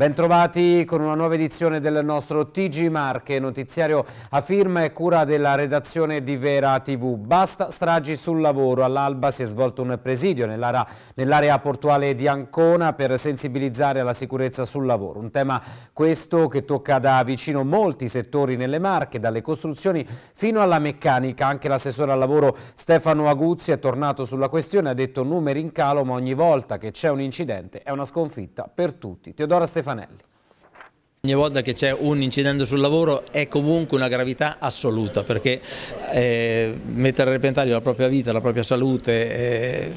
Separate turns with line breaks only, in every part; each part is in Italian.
Bentrovati con una nuova edizione del nostro TG Marche, notiziario a firma e cura della redazione di Vera TV. Basta stragi sul lavoro. All'alba si è svolto un presidio nell'area nell portuale di Ancona per sensibilizzare alla sicurezza sul lavoro. Un tema questo che tocca da vicino molti settori nelle Marche, dalle costruzioni fino alla meccanica. Anche l'assessore al lavoro Stefano Aguzzi è tornato sulla questione, ha detto numeri in calo ma ogni volta che c'è un incidente è una sconfitta per tutti. Teodora Stefano Fanelli.
Ogni volta che c'è un incidente sul lavoro è comunque una gravità assoluta perché eh, mettere a repentaglio la propria vita, la propria salute eh,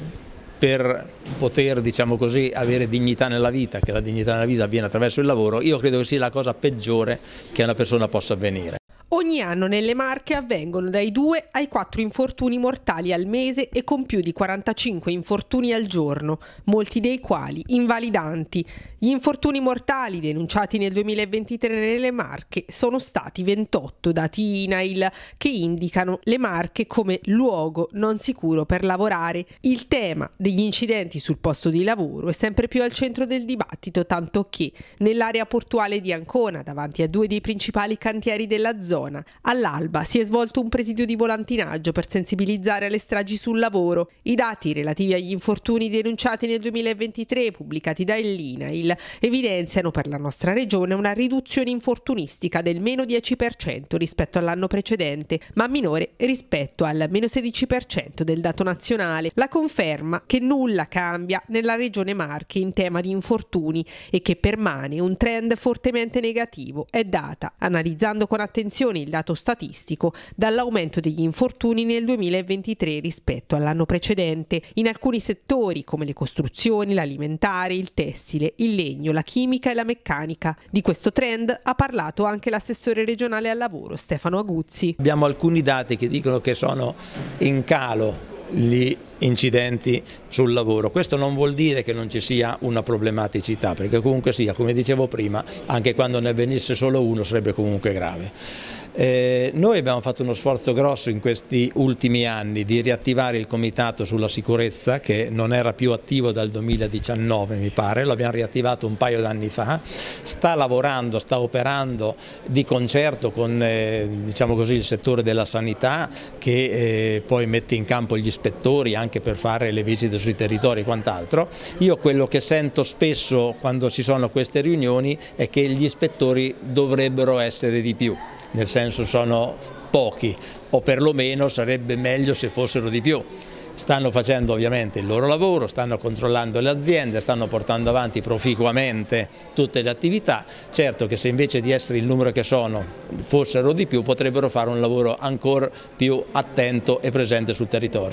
per poter diciamo così, avere dignità nella vita, che la dignità nella vita avviene attraverso il lavoro, io credo che sia la cosa peggiore che una persona possa avvenire.
Ogni anno nelle Marche avvengono dai 2 ai 4 infortuni mortali al mese e con più di 45 infortuni al giorno, molti dei quali invalidanti. Gli infortuni mortali denunciati nel 2023 nelle Marche sono stati 28 dati INAIL che indicano le Marche come luogo non sicuro per lavorare. Il tema degli incidenti sul posto di lavoro è sempre più al centro del dibattito, tanto che nell'area portuale di Ancona, davanti a due dei principali cantieri della zona, zona. All'alba si è svolto un presidio di volantinaggio per sensibilizzare alle stragi sul lavoro. I dati relativi agli infortuni denunciati nel 2023 pubblicati da Elinail evidenziano per la nostra regione una riduzione infortunistica del meno 10% rispetto all'anno precedente, ma minore rispetto al meno 16% del dato nazionale. La conferma che nulla cambia nella regione Marche in tema di infortuni e che permane un trend fortemente negativo è data, analizzando con attenzione variazioni, il dato statistico, dall'aumento degli infortuni nel 2023 rispetto all'anno precedente. In alcuni settori, come le costruzioni, l'alimentare, il tessile, il legno, la chimica e la meccanica. Di questo trend ha parlato anche l'assessore regionale al lavoro Stefano Aguzzi.
Abbiamo alcuni dati che dicono che sono in calo gli incidenti sul lavoro. Questo non vuol dire che non ci sia una problematicità, perché comunque sia, come dicevo prima, anche quando ne avvenisse solo uno sarebbe comunque grave. Eh, noi abbiamo fatto uno sforzo grosso in questi ultimi anni di riattivare il Comitato sulla sicurezza che non era più attivo dal 2019 mi pare, l'abbiamo riattivato un paio d'anni fa, sta lavorando, sta operando di concerto con eh, diciamo così, il settore della sanità che eh, poi mette in campo gli ispettori anche per fare le visite sui territori e quant'altro. Io quello che sento spesso quando ci sono queste riunioni è che gli ispettori dovrebbero essere di più nel senso sono pochi o perlomeno sarebbe meglio se fossero di più. Stanno facendo ovviamente il loro lavoro, stanno controllando le aziende, stanno portando avanti proficuamente tutte le attività. Certo che se invece di essere il numero che sono fossero di più potrebbero fare un lavoro ancora più attento e presente sul territorio.